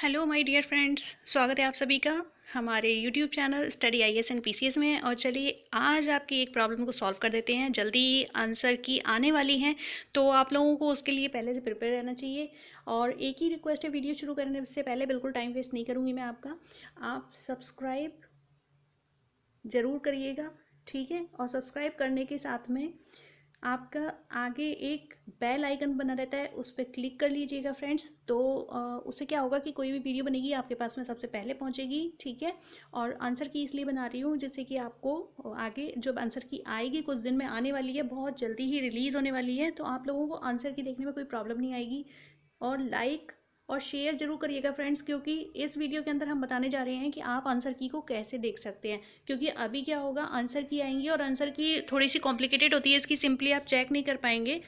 hello my dear friends स्वागत है आप सभी का हमारे YouTube channel study I S and P में और चलिए आज आपकी एक प्रॉब्लम को सॉल्व कर देते हैं जल्दी आंसर की आने वाली हैं तो आप लोगों को उसके लिए पहले से प्रिपेयर रहना चाहिए और एक ही रिक्वेस्ट है वीडियो शुरू करने से पहले बिल्कुल टाइम वेस्ट नहीं करूँगी मैं आपका आप सब्सक्राइब ज़रूर करिएगा ठीक है और सब्सक्राइब करने के साथ में आपका आगे एक बेल आइकन बना रहता है उस पर क्लिक कर लीजिएगा फ्रेंड्स तो उससे क्या होगा कि कोई भी वीडियो बनेगी आपके पास में सबसे पहले पहुंचेगी ठीक है और आंसर की इसलिए बना रही हूँ जैसे कि आपको आगे जो आंसर की आएगी कुछ दिन में आने वाली है बहुत जल्दी ही रिलीज़ होने वाली है तो आप लोगों को आंसर की देखने में कोई प्रॉब्लम नहीं आएगी और लाइक और शेयर जरूर करिएगा फ्रेंड्स क्योंकि इस वीडियो के अंदर हम बताने जा रहे हैं कि आप आंसर की को कैसे देख सकते हैं क्योंकि अभी क्या होगा आंसर की आएंगी और आंसर की थोड़ी सी कॉम्प्लिकेटेड होती है इसकी सिंपली आप चेक नहीं कर पाएंगे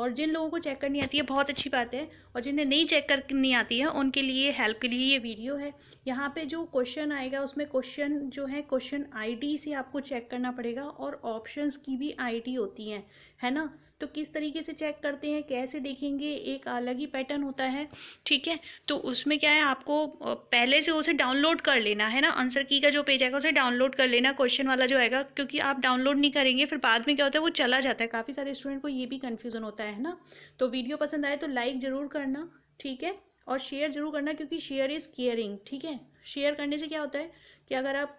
और जिन लोगों को चेक करनी आती है बहुत अच्छी बात है और जिन्हें नहीं चेक करनी आती है उनके लिए हेल्प के लिए ये वीडियो है यहाँ पे जो क्वेश्चन आएगा उसमें क्वेश्चन जो है क्वेश्चन आईडी से आपको चेक करना पड़ेगा और ऑप्शंस की भी आईडी होती हैं है ना तो किस तरीके से चेक करते हैं कैसे देखेंगे एक अलग ही पैटर्न होता है ठीक है तो उसमें क्या है आपको पहले से उसे डाउनलोड कर लेना है ना आंसर की का जो पेज आएगा उसे डाउनलोड कर लेना क्वेश्चन वाला जो आएगा क्योंकि आप डाउनलोड नहीं करेंगे फिर बाद में क्या होता है वो चला जाता है काफ़ी सारे स्टूडेंट को ये भी कन्फ्यूज़न होता है ना तो वीडियो पसंद आए तो लाइक ज़रूर करना ठीक है और शेयर ज़रूर करना क्योंकि शेयर इज़ केयरिंग ठीक है शेयर करने से क्या होता है कि अगर आप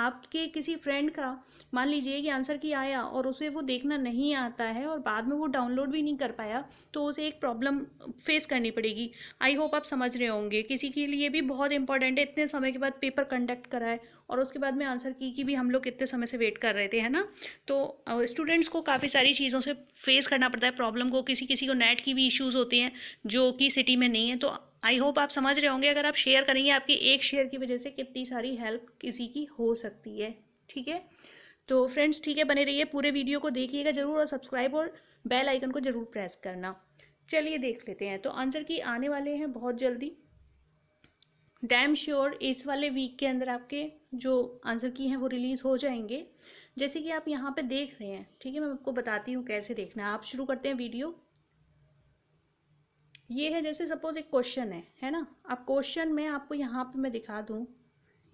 आपके किसी फ्रेंड का मान लीजिए कि आंसर की आया और उसे वो देखना नहीं आता है और बाद में वो डाउनलोड भी नहीं कर पाया तो उसे एक प्रॉब्लम फेस करनी पड़ेगी आई होप आप समझ रहे होंगे किसी के लिए भी बहुत इंपॉर्टेंट है इतने समय के बाद पेपर कंडक्ट कराए और उसके बाद में आंसर की कि भी हम लोग कितने समय से वेट कर रहे थे है ना तो स्टूडेंट्स को काफ़ी सारी चीज़ों से फेस करना पड़ता है प्रॉब्लम को किसी किसी को नेट की भी इश्यूज़ होते हैं जो कि सिटी में नहीं है तो आई होप आप समझ रहे होंगे अगर आप शेयर करेंगे आपकी एक शेयर की वजह से कितनी सारी हेल्प किसी की हो सकती है ठीक है तो फ्रेंड्स ठीक है बने रहिए पूरे वीडियो को देखिएगा जरूर और सब्सक्राइब और बेल आइकन को जरूर प्रेस करना चलिए देख लेते हैं तो आंसर की आने वाले हैं बहुत जल्दी डैम श्योर इस वाले वीक के अंदर आपके जो आंसर की हैं वो रिलीज़ हो जाएंगे जैसे कि आप यहाँ पे देख रहे हैं ठीक है मैं आपको बताती हूँ कैसे देखना है आप शुरू करते हैं वीडियो ये है जैसे सपोज एक क्वेश्चन है है ना अब क्वेश्चन में आपको यहाँ पे मैं दिखा दूँ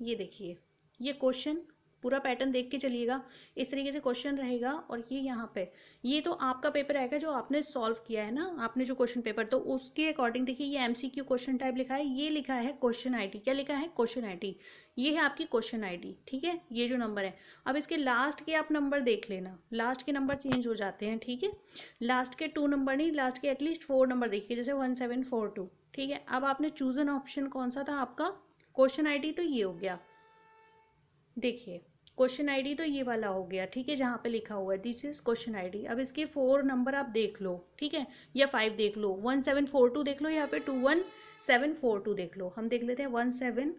ये देखिए ये क्वेश्चन पूरा पैटर्न देख के चलिएगा इस तरीके से क्वेश्चन रहेगा और ये यहाँ पे ये तो आपका पेपर आएगा जो आपने सॉल्व किया है ना आपने जो क्वेश्चन पेपर तो उसके अकॉर्डिंग देखिए ये एमसीक्यू क्वेश्चन टाइप लिखा है ये लिखा है क्वेश्चन आईडी क्या लिखा है क्वेश्चन आईडी ये है आपकी क्वेश्चन आईडी ठीक है ये जो नंबर है अब इसके लास्ट के आप नंबर देख लेना लास्ट के नंबर चेंज हो जाते हैं ठीक है लास्ट के टू नंबर नहीं लास्ट के एटलीस्ट फोर नंबर देखिए जैसे वन सेवन फोर टू ठीक है अब आपने चूजन ऑप्शन कौन सा था आपका क्वेश्चन आईडी तो ये हो गया देखिए क्वेश्चन आईडी तो ये वाला हो गया ठीक है जहाँ पे लिखा हुआ है दिस इज क्वेश्चन आईडी अब इसके फोर नंबर आप देख लो ठीक है या फाइव देख लो वन सेवन फोर टू देख लो या फिर two one seven four two देख लो हम देख लेते हैं वन सेवन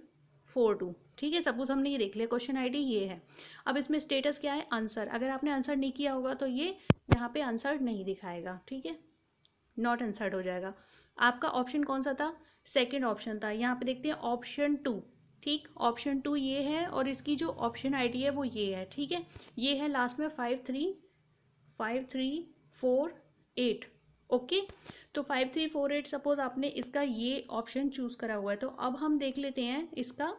फोर टू ठीक है सपोज हमने ये देख लिया क्वेश्चन आईडी ये है अब इसमें स्टेटस क्या है आंसर अगर आपने आंसर नहीं किया होगा तो ये यहाँ पे आंसर नहीं दिखाएगा ठीक है नॉट आंसर्ड हो जाएगा आपका ऑप्शन कौन सा था सेकेंड ऑप्शन था यहाँ पे देखते हैं ऑप्शन टू ठीक ऑप्शन टू ये है और इसकी जो ऑप्शन आईडी है वो ये है ठीक है ये है लास्ट में five three five three four eight okay तो five three four eight suppose आपने इसका ये ऑप्शन चूज करा हुआ है तो अब हम देख लेते हैं इसका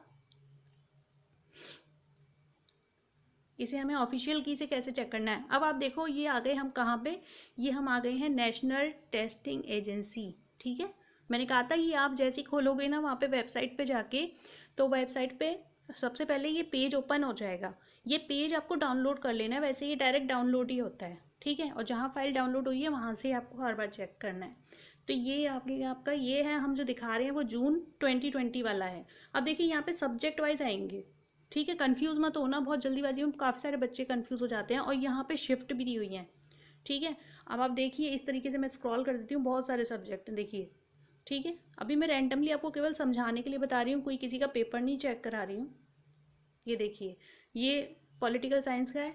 इसे हमें ऑफिशियल की से कैसे चेक करना है अब आप देखो ये आ गए हम कहाँ पे ये हम आ गए हैं नेशनल टेस्टिंग एजेंसी ठीक है मैंने कहा था ये आप जैसे खोलोगे ना वहाँ पे वेबसाइट पे जाके तो वेबसाइट पे सबसे पहले ये पेज ओपन हो जाएगा ये पेज आपको डाउनलोड कर लेना है वैसे ये डायरेक्ट डाउनलोड ही होता है ठीक है और जहाँ फाइल डाउनलोड हुई है वहाँ से आपको हर बार चेक करना है तो ये आपके आपका ये है हम जो दिखा रहे हैं वो जून ट्वेंटी ट्वेंटी वाला है अब देखिए यहाँ पे सब्जेक्ट वाइज आएंगे ठीक है कंफ्यूज मत होना बहुत जल्दीबाजी में काफ़ी सारे बच्चे कंफ्यूज हो जाते हैं और यहाँ पे शिफ्ट भी दी हुई हैं ठीक है अब आप देखिए इस तरीके से मैं स्क्रॉल कर देती हूँ बहुत सारे सब्जेक्ट देखिए ठीक है अभी मैं रैंडमली आपको केवल समझाने के लिए बता रही हूँ कोई किसी का पेपर नहीं चेक करा रही हूँ ये देखिए ये पॉलिटिकल साइंस का है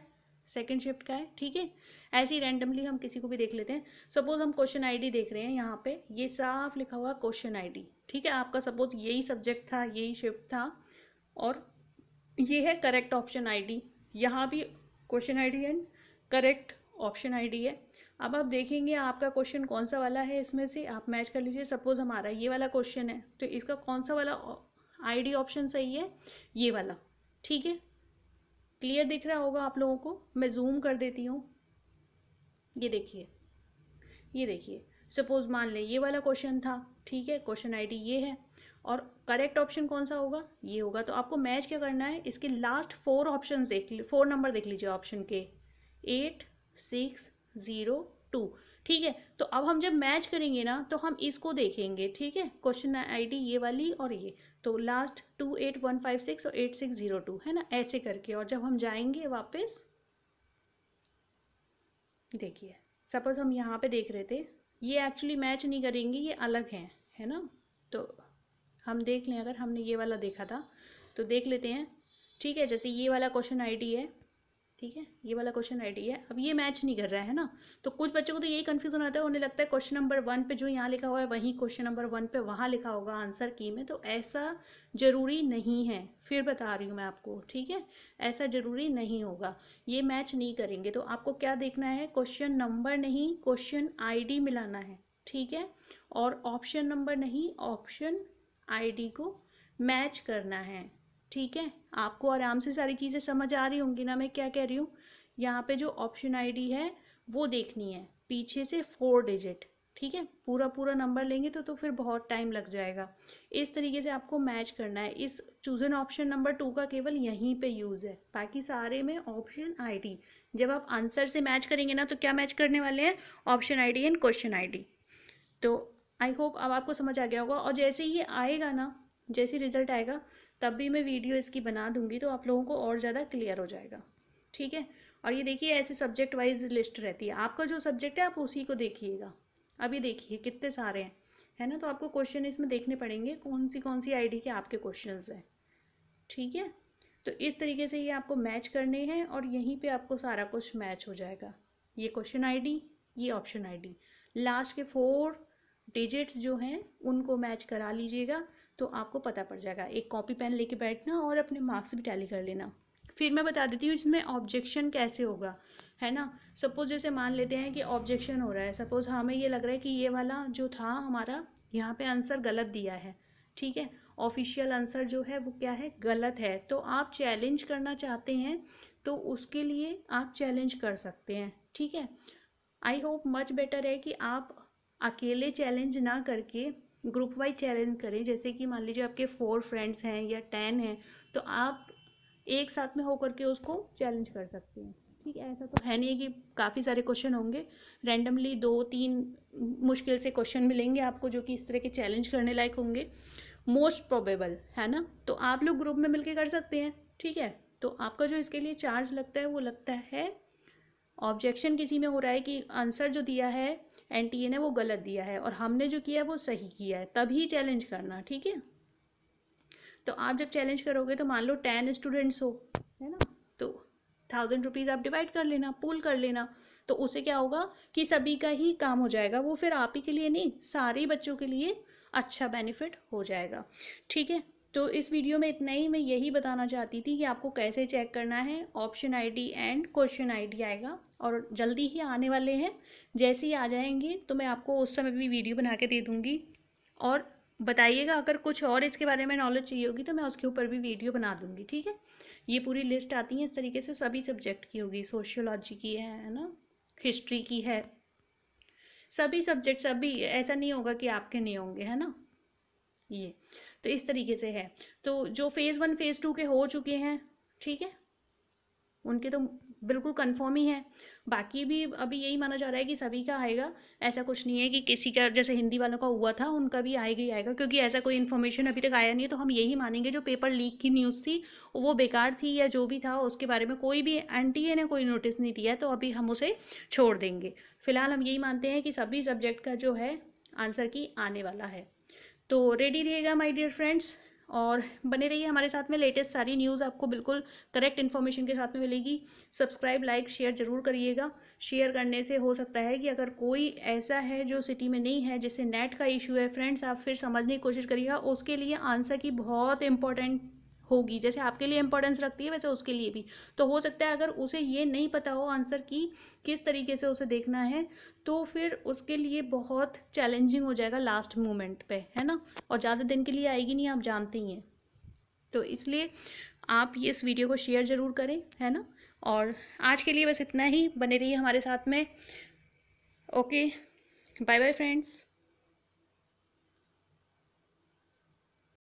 सेकेंड शिफ्ट का है ठीक है ऐसे ही रैंडमली हम किसी को भी देख लेते हैं सपोज हम क्वेश्चन आईडी देख रहे हैं यहाँ पे ये साफ लिखा हुआ क्वेश्चन आईडी ठीक है आपका सपोज यही सब्जेक्ट था यही शिफ्ट था और ये है करेक्ट ऑप्शन आईडी यहाँ भी question ID and correct option ID है अब आप देखेंगे आपका क्वेश्चन कौन सा वाला है इसमें से आप मैच कर लीजिए सपोज हमारा ये वाला क्वेश्चन है तो इसका कौन सा वाला आईडी ऑप्शन सही है ये वाला ठीक है क्लियर दिख रहा होगा आप लोगों को मैं जूम कर देती हूँ ये देखिए ये देखिए सपोज मान लें ये वाला क्वेश्चन था ठीक है क्वेश्चन आई ये है और करेक्ट ऑप्शन कौन सा होगा ये होगा तो आपको मैच क्या करना है इसके लास्ट फोर ऑप्शन देख फोर नंबर देख लीजिए ऑप्शन के एट सिक्स ज़ीरो टू ठीक है तो अब हम जब मैच करेंगे ना तो हम इसको देखेंगे ठीक है क्वेश्चन आईडी ये वाली और ये तो last two eight one five six और एट सिक्स ज़ीरो टू है ना ऐसे करके और जब हम जाएंगे वापस देखिए सपोज हम यहाँ पे देख रहे थे ये एक्चुअली मैच नहीं करेंगे ये अलग हैं है ना तो हम देख लें अगर हमने ये वाला देखा था तो देख लेते हैं ठीक है जैसे ये वाला क्वेश्चन आई है ठीक है ये वाला क्वेश्चन रेडी है अब ये मैच नहीं कर रहा है ना तो कुछ बच्चों को तो यही कन्फ्यूजन आता है उन्हें लगता है क्वेश्चन नंबर वन पे जो यहाँ लिखा हुआ है वहीं क्वेश्चन नंबर वन पे वहाँ लिखा होगा आंसर की में तो ऐसा ज़रूरी नहीं है फिर बता रही हूँ मैं आपको ठीक है ऐसा ज़रूरी नहीं होगा ये मैच नहीं करेंगे तो आपको क्या देखना है क्वेश्चन नंबर नहीं क्वेश्चन आई मिलाना है ठीक है और ऑप्शन नंबर नहीं ऑप्शन आई को मैच करना है ठीक है आपको आराम से सारी चीज़ें समझ आ रही होंगी ना मैं क्या कह रही हूँ यहाँ पे जो ऑप्शन आईडी है वो देखनी है पीछे से फोर डिजिट ठीक है पूरा पूरा नंबर लेंगे तो तो फिर बहुत टाइम लग जाएगा इस तरीके से आपको मैच करना है इस चूजन ऑप्शन नंबर टू का केवल यहीं पे यूज़ है बाकी सारे में ऑप्शन आईडी जब आप आंसर से मैच करेंगे ना तो क्या मैच करने वाले हैं option ID and question ID तो आई होप अब आपको समझ आ गया होगा और जैसे ये आएगा ना जैसे रिज़ल्ट आएगा तब भी मैं वीडियो इसकी बना दूंगी तो आप लोगों को और ज़्यादा क्लियर हो जाएगा ठीक है और ये देखिए ऐसे सब्जेक्ट वाइज लिस्ट रहती है आपका जो सब्जेक्ट है आप उसी को देखिएगा अभी देखिए कितने सारे हैं है ना तो आपको क्वेश्चन इसमें देखने पड़ेंगे कौन सी कौन सी आईडी के आपके क्वेश्चन हैं ठीक है तो इस तरीके से ये आपको मैच करने हैं और यहीं पे आपको सारा कुछ मैच हो जाएगा ये क्वेश्चन आईडी ये ऑप्शन आईडी लास्ट के फोर डिजिट्स जो हैं उनको मैच करा लीजिएगा तो आपको पता पड़ जाएगा एक कॉपी पेन लेके बैठना और अपने मार्क्स भी टैली कर लेना फिर मैं बता देती हूँ इसमें ऑब्जेक्शन कैसे होगा है ना सपोज़ जैसे मान लेते हैं कि ऑब्जेक्शन हो रहा है सपोज़ हाँ, हमें ये लग रहा है कि ये वाला जो था हमारा यहाँ पे आंसर गलत दिया है ठीक है ऑफिशियल आंसर जो है वो क्या है गलत है तो आप चैलेंज करना चाहते हैं तो उसके लिए आप चैलेंज कर सकते हैं ठीक है आई होप मच बेटर है कि आप अकेले चैलेंज ना करके ग्रुप वाइज चैलेंज करें जैसे कि मान लीजिए आपके फोर फ्रेंड्स हैं या टेन हैं तो आप एक साथ में होकर के उसको चैलेंज कर सकते हैं ठीक है ऐसा तो है नहीं कि काफ़ी सारे क्वेश्चन होंगे रैंडमली दो तीन मुश्किल से क्वेश्चन मिलेंगे आपको जो कि इस तरह के चैलेंज करने लायक होंगे मोस्ट प्रोबेबल है ना तो आप लोग ग्रुप में मिलके कर सकते हैं ठीक है तो आपका जो इसके लिए चार्ज लगता है वो लगता है ऑब्जेक्शन किसी में हो रहा है कि आंसर जो दिया है एन ने वो गलत दिया है और हमने जो किया है वो सही किया है तभी चैलेंज करना ठीक है तो आप जब चैलेंज करोगे तो मान लो टेन स्टूडेंट्स हो है ना तो थाउजेंड रुपीज़ आप डिवाइड कर लेना पूल कर लेना तो उसे क्या होगा कि सभी का ही काम हो जाएगा वो फिर आप ही के लिए नहीं सारे बच्चों के लिए अच्छा बेनिफिट हो जाएगा ठीक है तो इस वीडियो में इतना ही मैं यही बताना चाहती थी कि आपको कैसे चेक करना है option ID and question ID आएगा और जल्दी ही आने वाले हैं जैसे ही आ जाएंगे तो मैं आपको उस समय भी वीडियो बना के दे दूँगी और बताइएगा अगर कुछ और इसके बारे में नॉलेज चाहिए होगी तो मैं उसके ऊपर भी वीडियो बना दूँगी ठीक है ये पूरी लिस्ट आती है इस तरीके से सभी सब्जेक्ट की होगी सोशियोलॉजी की है ना हिस्ट्री की है सभी सब्जेक्ट सभी ऐसा नहीं होगा कि आपके नहीं होंगे है ना ये तो इस तरीके से है तो जो फेज़ वन फेज़ टू के हो चुके हैं ठीक है उनके तो बिल्कुल कन्फर्म ही है बाकी भी अभी यही माना जा रहा है कि सभी का आएगा ऐसा कुछ नहीं है कि किसी का जैसे हिंदी वालों का हुआ था उनका भी आएगा ही आएगा क्योंकि ऐसा कोई इन्फॉर्मेशन अभी तक आया नहीं है तो हम यही मानेंगे जो पेपर लीक की न्यूज़ थी वो बेकार थी या जो भी था उसके बारे में कोई भी एन ने कोई नोटिस नहीं दिया तो अभी हम उसे छोड़ देंगे फिलहाल हम यही मानते हैं कि सभी सब्जेक्ट का जो है आंसर की आने वाला है तो रेडी रहिएगा माय डियर फ्रेंड्स और बने रहिए हमारे साथ में लेटेस्ट सारी न्यूज़ आपको बिल्कुल करेक्ट इन्फॉर्मेशन के साथ में मिलेगी सब्सक्राइब लाइक शेयर ज़रूर करिएगा शेयर करने से हो सकता है कि अगर कोई ऐसा है जो सिटी में नहीं है जैसे नेट का इशू है फ्रेंड्स आप फिर समझने की कोशिश करिएगा उसके लिए आंसर की बहुत इंपॉर्टेंट होगी जैसे आपके लिए इंपॉर्टेंस रखती है वैसे उसके लिए भी तो हो सकता है अगर उसे ये नहीं पता हो आंसर की किस तरीके से उसे देखना है तो फिर उसके लिए बहुत चैलेंजिंग हो जाएगा लास्ट मोमेंट पे है ना और ज़्यादा दिन के लिए आएगी नहीं आप जानते ही हैं तो इसलिए आप ये इस वीडियो को शेयर ज़रूर करें है ना और आज के लिए बस इतना ही बने रही हमारे साथ में ओके बाय बाय फ्रेंड्स